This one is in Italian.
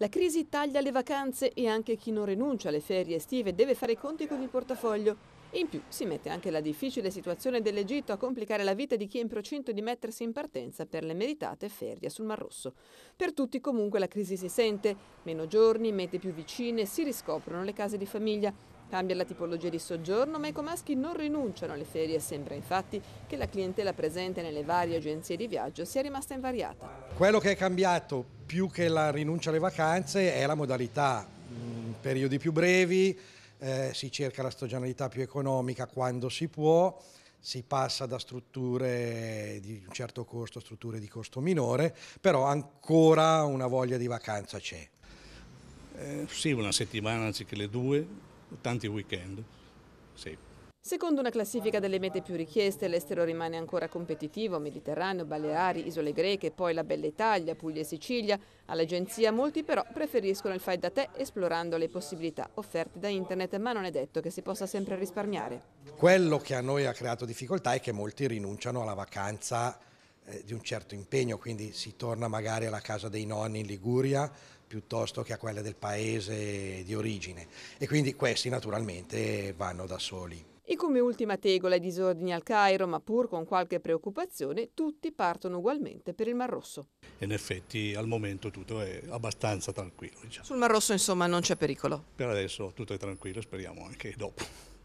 La crisi taglia le vacanze e anche chi non rinuncia alle ferie estive deve fare i conti con il portafoglio. In più si mette anche la difficile situazione dell'Egitto a complicare la vita di chi è in procinto di mettersi in partenza per le meritate ferie sul Mar Rosso. Per tutti comunque la crisi si sente, meno giorni, mete più vicine, si riscoprono le case di famiglia. Cambia la tipologia di soggiorno, ma i comaschi non rinunciano alle ferie. Sembra infatti che la clientela presente nelle varie agenzie di viaggio sia rimasta invariata. Quello che è cambiato più che la rinuncia alle vacanze è la modalità, mm, periodi più brevi, eh, si cerca la stagionalità più economica quando si può, si passa da strutture di un certo costo a strutture di costo minore, però ancora una voglia di vacanza c'è. Eh, sì, una settimana anziché le due, tanti weekend, sì. Secondo una classifica delle mete più richieste, l'estero rimane ancora competitivo, Mediterraneo, Baleari, Isole Greche, poi la Bella Italia, Puglia e Sicilia. All'agenzia molti però preferiscono il fai da te esplorando le possibilità offerte da internet, ma non è detto che si possa sempre risparmiare. Quello che a noi ha creato difficoltà è che molti rinunciano alla vacanza eh, di un certo impegno, quindi si torna magari alla casa dei nonni in Liguria piuttosto che a quella del paese di origine e quindi questi naturalmente vanno da soli. E come ultima tegola ai disordini al Cairo, ma pur con qualche preoccupazione, tutti partono ugualmente per il Mar Rosso. In effetti al momento tutto è abbastanza tranquillo. Diciamo. Sul Mar Rosso insomma non c'è pericolo? Per adesso tutto è tranquillo, speriamo anche dopo.